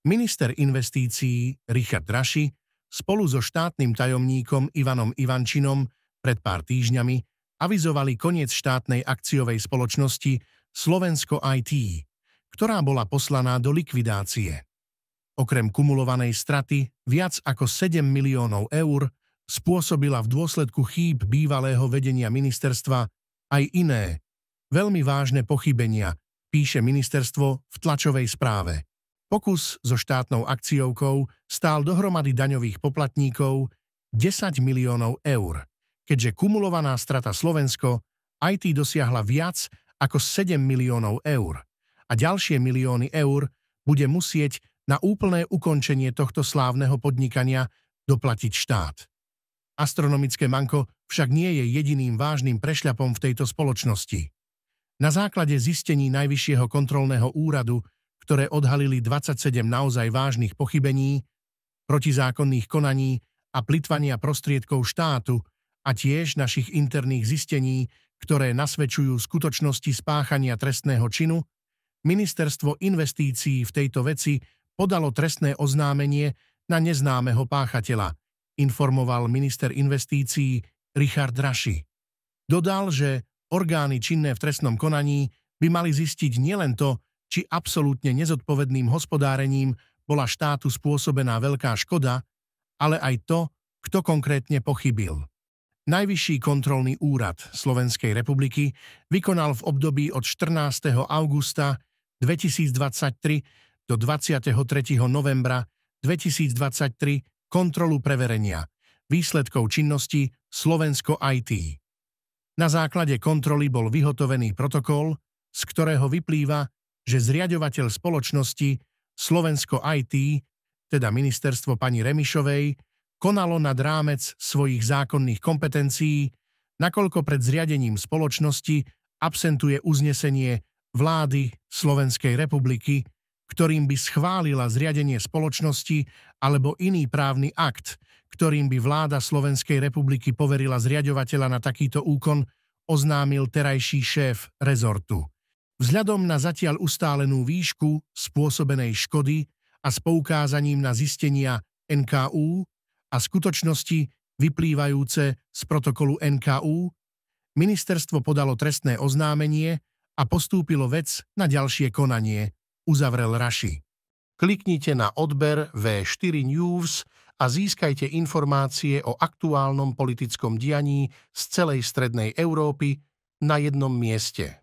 Minister investícií Richard Raši spolu so štátnym tajomníkom Ivanom Ivančinom pred pár týždňami avizovali koniec štátnej akciovej spoločnosti Slovensko IT, ktorá bola poslaná do likvidácie. Okrem kumulovanej straty viac ako 7 miliónov eur spôsobila v dôsledku chýb bývalého vedenia ministerstva aj iné, veľmi vážne pochybenia, píše ministerstvo v tlačovej správe. Pokus so štátnou akciovkou stál dohromady daňových poplatníkov 10 miliónov eur, keďže kumulovaná strata Slovensko IT dosiahla viac ako 7 miliónov eur a ďalšie milióny eur bude musieť na úplné ukončenie tohto slávneho podnikania doplatiť štát. Astronomické manko však nie je jediným vážnym prešľapom v tejto spoločnosti. Na základe zistení Najvyššieho kontrolného úradu ktoré odhalili 27 naozaj vážnych pochybení, protizákonných konaní a plitvania prostriedkov štátu a tiež našich interných zistení, ktoré nasvedčujú skutočnosti spáchania trestného činu, ministerstvo investícií v tejto veci podalo trestné oznámenie na neznámeho páchateľa, informoval minister investícií Richard Raši. Dodal, že orgány činné v trestnom konaní by mali zistiť nielen to, či absolútne nezodpovedným hospodárením bola štátu spôsobená veľká škoda, ale aj to, kto konkrétne pochybil. Najvyšší kontrolný úrad Slovenskej republiky vykonal v období od 14. augusta 2023 do 23. novembra 2023 kontrolu preverenia výsledkov činnosti Slovensko IT. Na základe kontroly bol vyhotovený protokol, z ktorého vyplýva, že zriadovateľ spoločnosti Slovensko IT, teda ministerstvo pani Remišovej, konalo nad rámec svojich zákonných kompetencií, nakoľko pred zriadením spoločnosti absentuje uznesenie vlády Slovenskej republiky, ktorým by schválila zriadenie spoločnosti alebo iný právny akt, ktorým by vláda Slovenskej republiky poverila zriadovateľa na takýto úkon, oznámil terajší šéf rezortu. Vzhľadom na zatiaľ ustálenú výšku spôsobenej škody a s poukázaním na zistenia NKU a skutočnosti vyplývajúce z protokolu NKU, ministerstvo podalo trestné oznámenie a postúpilo vec na ďalšie konanie, uzavrel Raši. Kliknite na odber V4 News a získajte informácie o aktuálnom politickom dianí z celej strednej Európy na jednom mieste.